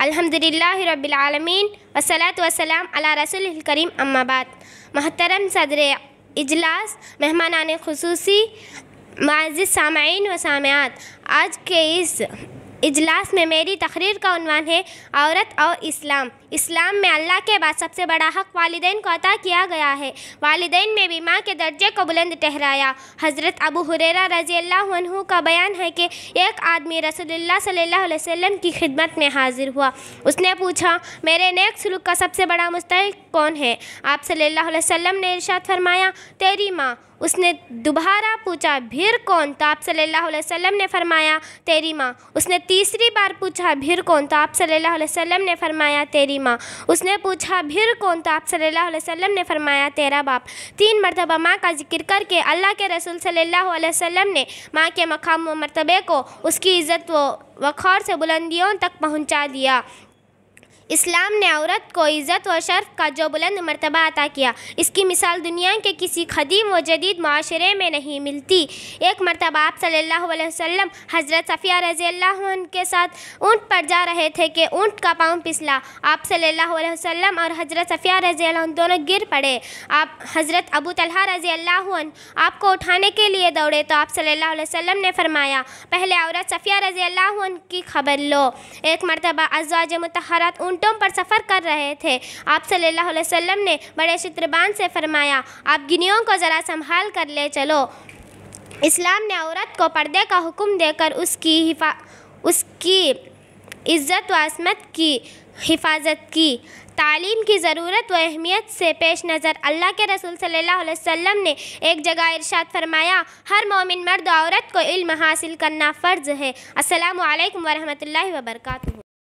आलमीन वसलात वसलाम अला रसूल करीम अम्माबाद महतरम सदर इजलास मेहमान खसूसी माजिद सामाइन व सामयात आज के इस इजलास में मेरी तकरीर का उनवान है औरत और इस्लाम इस्लाम में अल्लाह के बाद सबसे बड़ा हक वालदेन को अता किया गया है वालदेन में भी माँ के दर्जे को बुलंद ठहराया हज़रत अबू हुरेरा रजी अल्लाह का बयान है कि एक आदमी रसोल्ला सल्ला वसम की खिदमत में हाजिर हुआ उसने पूछा मेरे नेक सलूक का सबसे बड़ा मुस्तक कौन है आप सल्ला वसम ने इर्शाद फरमाया तेरी माँ उसने दोबारा पूछा भिर कौन तो आप सल्लल्लाहु अलैहि वसल्लम ने फरमाया तेरी माँ उसने तीसरी बार पूछा भिर कौन तो आप सल्लल्लाहु अलैहि वसल्लम ने फरमाया तेरी माँ उसने पूछा भिर कौन तो आप सल्लल्लाहु अलैहि वसल्लम ने फरमाया तेरा बाप तीन मरतबा माँ का जिक्र करके अल्लाह के रसूल सल्लल्लाहु अलैहि वसल्लम ने माँ के मकाम व मरतबे को उसकी इज़्ज़त व वखार से बुलंदियों तक पहुँचा दिया इस्लाम ने औरत को इज़्ज़त व शर्फ का जो बुलंद मरतबा अता किया इसकी मिसाल दुनिया के किसी खदीम व जदीद माशरे में नहीं मिलती एक मरतबा आप सल्लल्लाहु अलैहि वसल्लम हज़रत सफ़िया रज़ी अल्लाह के साथ ऊँट पर जा रहे थे कि ऊँट का पाँव पिसला आप सल्लल्लाहु अलैहि वसल्लम और हज़रत सफ़िया रज़ी अल्लाह दोनों गिर पड़े आप हज़रत अबू तलहा रज़ी अल्लाह आपको उठाने के लिए दौड़े तो आप सल्लल्लाहु अलैहि वसल्लम ने फरमाया पहले औरत सफ़िया रज़ी अल्लाह की खबर लो एक मरतबा अजवाज मतहरत ऊँट घंटों पर सफ़र कर रहे थे आप सल्लल्लाहु अलैहि वसल्लम ने बड़े शित्रबान से फरमाया आप गिनियों को ज़रा संभाल कर ले चलो इस्लाम ने औरत को पर्दे का हुक्म देकर उसकी हिफा उसकी इज़्ज़त व असमत की हिफाजत की तालीम की ज़रूरत व अहमियत से पेश नज़र अल्लाह के रसूल सल्लल्लाहु अलैहि वसल्लम ने एक जगह इरशाद फरमाया हर मोमिन मर्द औरत को इल्म हासिल करना फ़र्ज़ है अस्सलाम वालेकुम वरहमतुल्लाहि